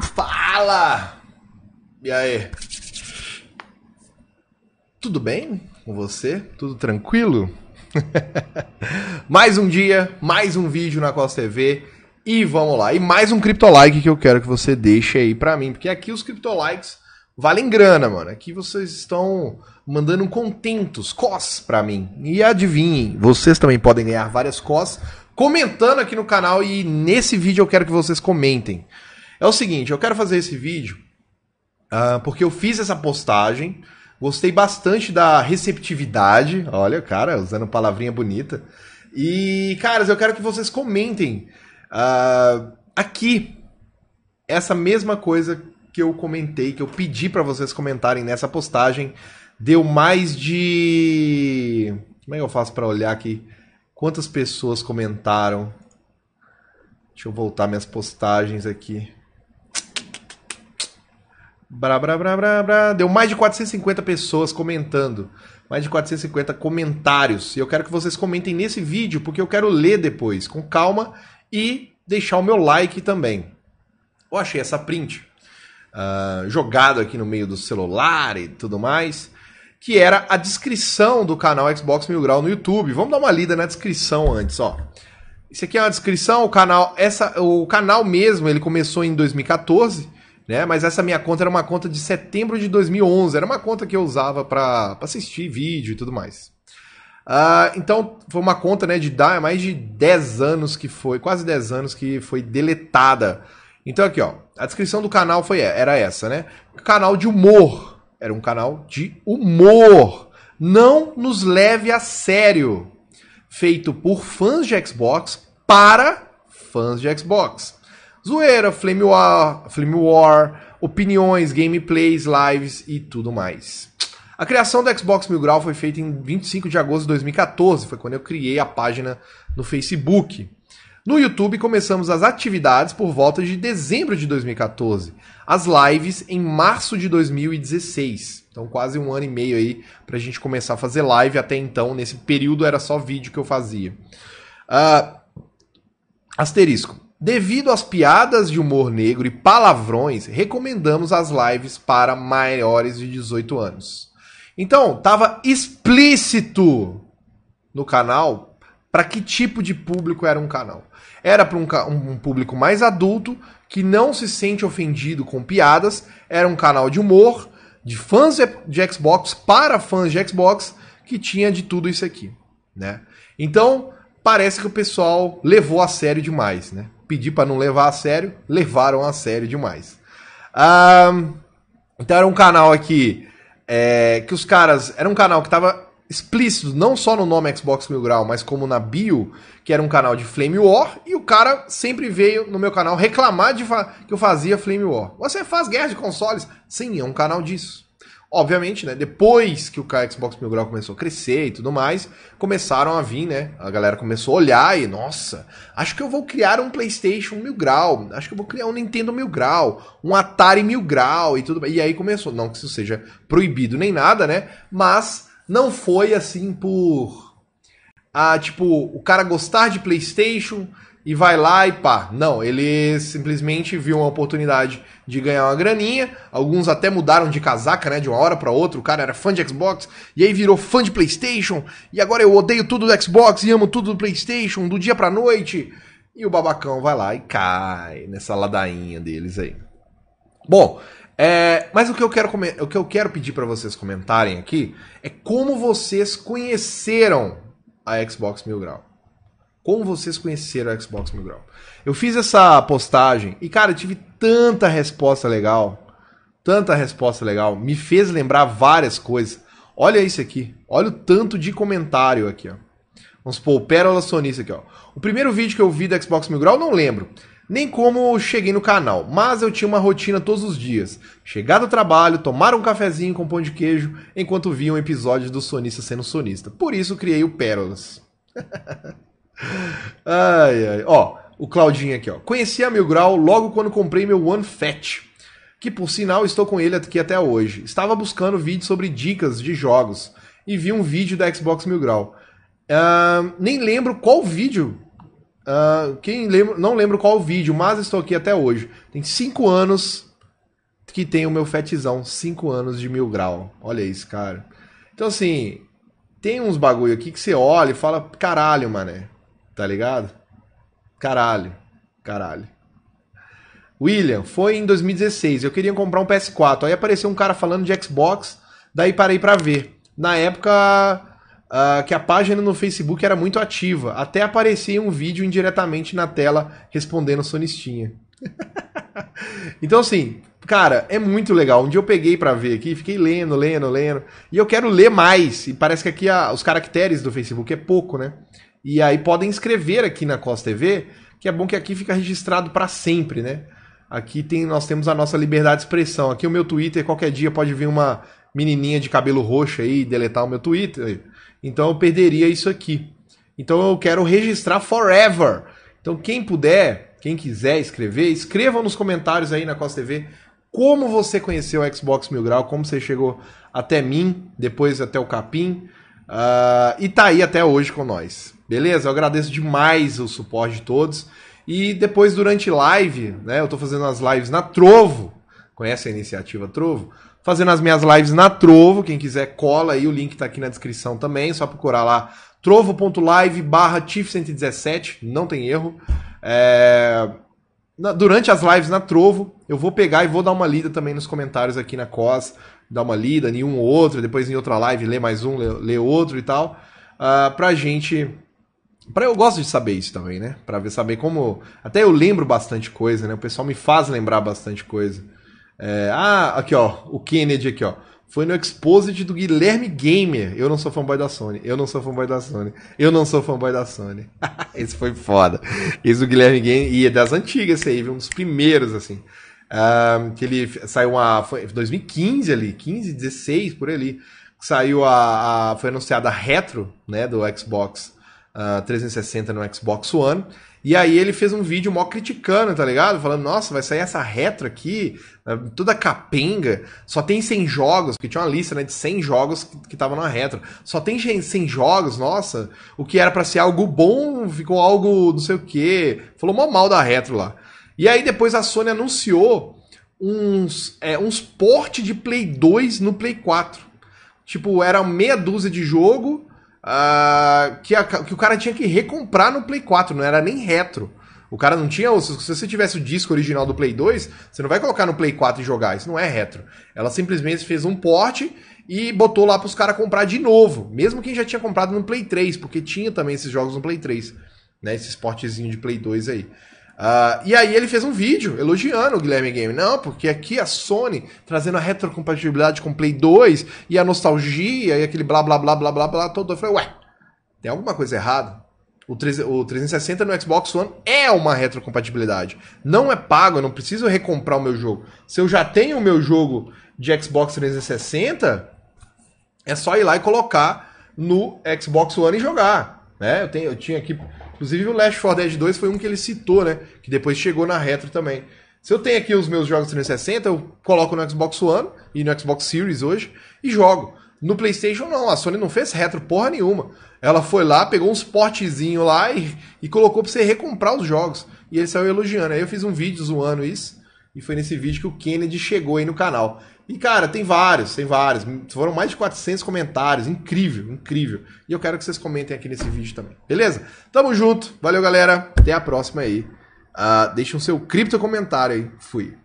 fala! E aí? Tudo bem com você? Tudo tranquilo? mais um dia, mais um vídeo na você TV e vamos lá. E mais um criptolike que eu quero que você deixe aí para mim, porque aqui os criptolikes valem grana, mano. Aqui vocês estão mandando contentos, cos para mim. E adivinhem, vocês também podem ganhar várias cos comentando aqui no canal e nesse vídeo eu quero que vocês comentem. É o seguinte, eu quero fazer esse vídeo uh, porque eu fiz essa postagem, gostei bastante da receptividade, olha, cara, usando palavrinha bonita. E, caras, eu quero que vocês comentem uh, aqui essa mesma coisa que eu comentei, que eu pedi para vocês comentarem nessa postagem. Deu mais de. Como é que eu faço para olhar aqui? Quantas pessoas comentaram? Deixa eu voltar minhas postagens aqui. Brá, brá, brá, brá, brá. Deu mais de 450 pessoas comentando. Mais de 450 comentários. E eu quero que vocês comentem nesse vídeo, porque eu quero ler depois, com calma, e deixar o meu like também. Eu achei essa print uh, jogado aqui no meio do celular e tudo mais, que era a descrição do canal Xbox Mil Grau no YouTube. Vamos dar uma lida na descrição antes, ó. Isso aqui é uma descrição, o canal, essa, o canal mesmo, ele começou em 2014 né? Mas essa minha conta era uma conta de setembro de 2011, era uma conta que eu usava para assistir vídeo e tudo mais. Uh, então, foi uma conta né, de dar mais de 10 anos que foi, quase 10 anos que foi deletada. Então, aqui, ó, a descrição do canal foi é, era essa, né? Canal de humor. Era um canal de humor. Não nos leve a sério. Feito por fãs de Xbox para fãs de Xbox. Zoeira, Flame War, Flame War, opiniões, gameplays, lives e tudo mais. A criação do Xbox Mil Grau foi feita em 25 de agosto de 2014, foi quando eu criei a página no Facebook. No YouTube começamos as atividades por volta de dezembro de 2014, as lives em março de 2016. Então quase um ano e meio aí pra gente começar a fazer live até então, nesse período era só vídeo que eu fazia. Uh, asterisco. Devido às piadas de humor negro e palavrões, recomendamos as lives para maiores de 18 anos. Então, tava explícito no canal para que tipo de público era um canal. Era para um, um, público mais adulto que não se sente ofendido com piadas, era um canal de humor, de fãs de Xbox para fãs de Xbox que tinha de tudo isso aqui, né? Então, parece que o pessoal levou a sério demais, né? pedi para não levar a sério, levaram a sério demais. então era um canal aqui é, que os caras. Era um canal que tava explícito, não só no nome Xbox Mil Grau, mas como na bio, que era um canal de Flame War, e o cara sempre veio no meu canal reclamar de que eu fazia Flame War. Você faz guerra de consoles? Sim, é um canal disso. Obviamente, né, depois que o Xbox Mil Grau começou a crescer e tudo mais, começaram a vir, né? A galera começou a olhar e, nossa, acho que eu vou criar um PlayStation Mil Grau, acho que eu vou criar um Nintendo Mil Grau, um Atari Mil Grau e tudo. E aí começou, não que isso seja proibido nem nada, né? Mas não foi assim por ah, tipo, o cara gostar de PlayStation, e vai lá e pá. Não, ele simplesmente viu uma oportunidade de ganhar uma graninha. Alguns até mudaram de casaca, né, de uma hora para outra. O cara era fã de Xbox e aí virou fã de PlayStation. E agora eu odeio tudo do Xbox e amo tudo do PlayStation, do dia para noite. E o babacão vai lá e cai nessa ladainha deles aí. Bom, é, mas o que eu quero, o que eu quero pedir para vocês comentarem aqui é como vocês conheceram a Xbox Mil Grau. Como vocês conheceram o Xbox Mil Grau? Eu fiz essa postagem e, cara, tive tanta resposta legal. Tanta resposta legal. Me fez lembrar várias coisas. Olha isso aqui. Olha o tanto de comentário aqui, ó. Vamos supor, Pérola Sonista aqui, ó. O primeiro vídeo que eu vi do Xbox Mil Grau, não lembro. Nem como cheguei no canal, mas eu tinha uma rotina todos os dias. Chegar do trabalho, tomar um cafezinho com pão de queijo, enquanto via um episódio do Sonista sendo sonista. Por isso criei o Pérolas. Ai, ai. Ó, o Claudinho aqui, ó. Conheci a Mil Grau logo quando comprei meu One Fat, que por sinal estou com ele aqui até hoje. Estava buscando vídeo sobre dicas de jogos e vi um vídeo da Xbox Mil Grau. Uh, nem lembro qual vídeo. Uh, quem lembra, não lembro qual vídeo, mas estou aqui até hoje. Tem 5 anos que tem o meu fatizão. 5 anos de mil grau. Olha isso, cara. Então, assim, tem uns bagulho aqui que você olha e fala: caralho, mané. Tá ligado? Caralho. Caralho. William, foi em 2016. Eu queria comprar um PS4. Aí apareceu um cara falando de Xbox. Daí parei para ver. Na época uh, que a página no Facebook era muito ativa. Até aparecia um vídeo indiretamente na tela respondendo Sonistinha. então, assim, Cara, é muito legal. Um dia eu peguei para ver aqui, fiquei lendo, lendo, lendo. E eu quero ler mais. E parece que aqui a, os caracteres do Facebook é pouco, né? E aí podem escrever aqui na Costa TV, que é bom que aqui fica registrado para sempre, né? Aqui tem, nós temos a nossa liberdade de expressão. Aqui o meu Twitter, qualquer dia pode vir uma menininha de cabelo roxo aí e deletar o meu Twitter. Então eu perderia isso aqui. Então eu quero registrar forever. Então quem puder, quem quiser escrever, escrevam nos comentários aí na Costa TV como você conheceu o Xbox Mil Grau, como você chegou até mim, depois até o Capim, uh, e tá aí até hoje com nós. Beleza? Eu agradeço demais o suporte de todos. E depois, durante live, né? Eu tô fazendo as lives na Trovo. Conhece a iniciativa Trovo? Fazendo as minhas lives na Trovo. Quem quiser, cola aí. O link tá aqui na descrição também. É só procurar lá trovo.live barra TIF117. Não tem erro. É na, durante as lives na Trovo, eu vou pegar e vou dar uma lida também nos comentários aqui na COS, dar uma lida em um ou outro, depois em outra live ler mais um, ler, ler outro e tal, uh, pra gente... Pra, eu gosto de saber isso também, né? Pra ver, saber como... Até eu lembro bastante coisa, né? O pessoal me faz lembrar bastante coisa. É, ah, aqui ó, o Kennedy aqui ó foi no Exposit do Guilherme Gamer. Eu não sou fanboy da Sony. Eu não sou fanboy da Sony. Eu não sou fanboy da Sony. esse foi foda. Esse do Guilherme Gamer. E é das antigas esse aí, viu? um dos primeiros, assim. Um, ah, que ele saiu uma. Foi 2015 ali, 15, 16 por ali. Saiu a, a. Foi anunciada a retro, né? Do Xbox uh, ah, 360 no Xbox One. E aí ele fez um vídeo mó criticando, tá ligado? Falando, nossa, vai sair essa retro aqui, ah, toda capenga, só tem 100 jogos, porque tinha uma lista né, de 100 jogos que estavam na retro. Só tem 100 jogos, nossa, o que era para ser algo bom ficou algo não sei o quê. Falou mó mal da retro lá. E aí depois a Sony anunciou uns, é, uns porte de Play 2 no Play 4. Tipo, era meia dúzia de jogo uh, que, a, que o cara tinha que recomprar no Play 4, não era nem retro. O cara não tinha. Se você tivesse o disco original do Play 2, você não vai colocar no Play 4 e jogar. Isso não é retro. Ela simplesmente fez um porte e botou lá para os caras comprar de novo. Mesmo quem já tinha comprado no Play 3, porque tinha também esses jogos no Play 3. Né, Esses portezinhos de Play 2 aí. Uh, e aí ele fez um vídeo elogiando o Guilherme Game. Não, porque aqui a Sony trazendo a retrocompatibilidade com o Play 2 e a nostalgia e aquele blá blá blá blá blá blá todo. Eu falei, ué, tem alguma coisa errada? O, 3, o 360 no Xbox One é uma retrocompatibilidade. Não é pago, eu não preciso recomprar o meu jogo. Se eu já tenho o meu jogo de Xbox 360, é só ir lá e colocar no Xbox One e jogar. Né? Eu, tenho, eu tinha aqui Inclusive o Last 4 Dead 2 foi um que ele citou, né? Que depois chegou na retro também. Se eu tenho aqui os meus jogos 360, eu coloco no Xbox One e no Xbox Series hoje e jogo. No PlayStation, não. A Sony não fez retro porra nenhuma. Ela foi lá, pegou uns portezinhos lá e, e colocou pra você recomprar os jogos. E ele saiu elogiando. Aí eu fiz um vídeo zoando isso. E foi nesse vídeo que o Kennedy chegou aí no canal. E, cara, tem vários, tem vários. Foram mais de 400 comentários. Incrível, incrível. E eu quero que vocês comentem aqui nesse vídeo também. Beleza? Tamo junto. Valeu, galera. Até a próxima aí. Uh, deixa o seu cripto comentário aí. Fui.